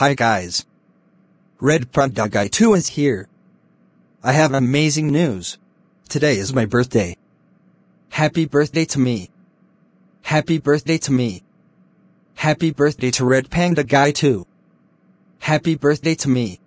Hi guys. Red Panda Guy 2 is here. I have amazing news. Today is my birthday. Happy birthday to me. Happy birthday to me. Happy birthday to Red Panda Guy 2. Happy birthday to me.